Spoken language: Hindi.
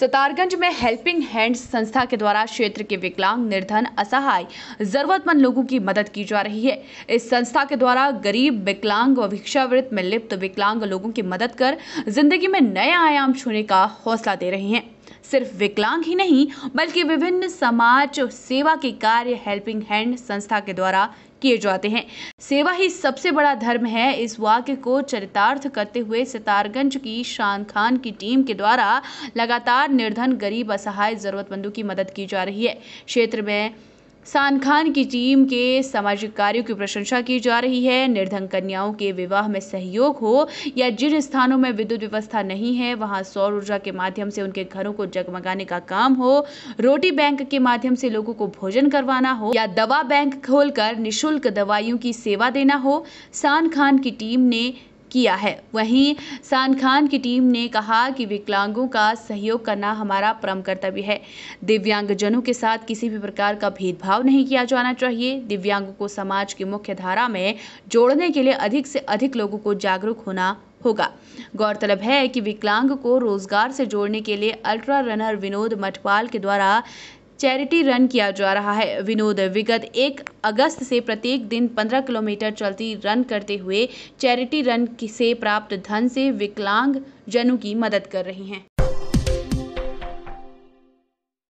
सतारगंज में हेल्पिंग हैंड्स संस्था के द्वारा क्षेत्र के विकलांग निर्धन असहाय जरूरतमंद लोगों की मदद की जा रही है इस संस्था के द्वारा गरीब विकलांग व भिक्षावृत्त में लिप्त विकलांग लोगों की मदद कर जिंदगी में नए आयाम छूने का हौसला दे रहे हैं सिर्फ विकलांग ही नहीं बल्कि विभिन्न समाज सेवा के कार्य हेल्पिंग हैंड संस्था के द्वारा किए जाते हैं सेवा ही सबसे बड़ा धर्म है इस वाक्य को चरितार्थ करते हुए सितारगंज की शान खान की टीम के द्वारा लगातार निर्धन गरीब असहाय जरूरतमंदों की मदद की जा रही है क्षेत्र में सान खान की टीम के सामाजिक कार्यों की प्रशंसा की जा रही है निर्धन कन्याओं के विवाह में सहयोग हो या जिन स्थानों में विद्युत व्यवस्था नहीं है वहां सौर ऊर्जा के माध्यम से उनके घरों को जगमगाने का काम हो रोटी बैंक के माध्यम से लोगों को भोजन करवाना हो या दवा बैंक खोलकर निःशुल्क दवाइयों की सेवा देना हो सान खान की टीम ने किया है वहीं खान की टीम ने कहा कि विकलांगों का सहयोग करना हमारा परम कर्तव्य है दिव्यांगजनों के साथ किसी भी प्रकार का भेदभाव नहीं किया जाना चाहिए दिव्यांगों को समाज की मुख्य धारा में जोड़ने के लिए अधिक से अधिक लोगों को जागरूक होना होगा गौरतलब है कि विकलांग को रोजगार से जोड़ने के लिए अल्ट्रा रनर विनोद मठवाल के द्वारा चैरिटी रन किया जा रहा है विनोद विगत एक अगस्त से प्रत्येक दिन 15 किलोमीटर चलती रन करते हुए चैरिटी रन से प्राप्त धन से विकलांग जनों की मदद कर रही हैं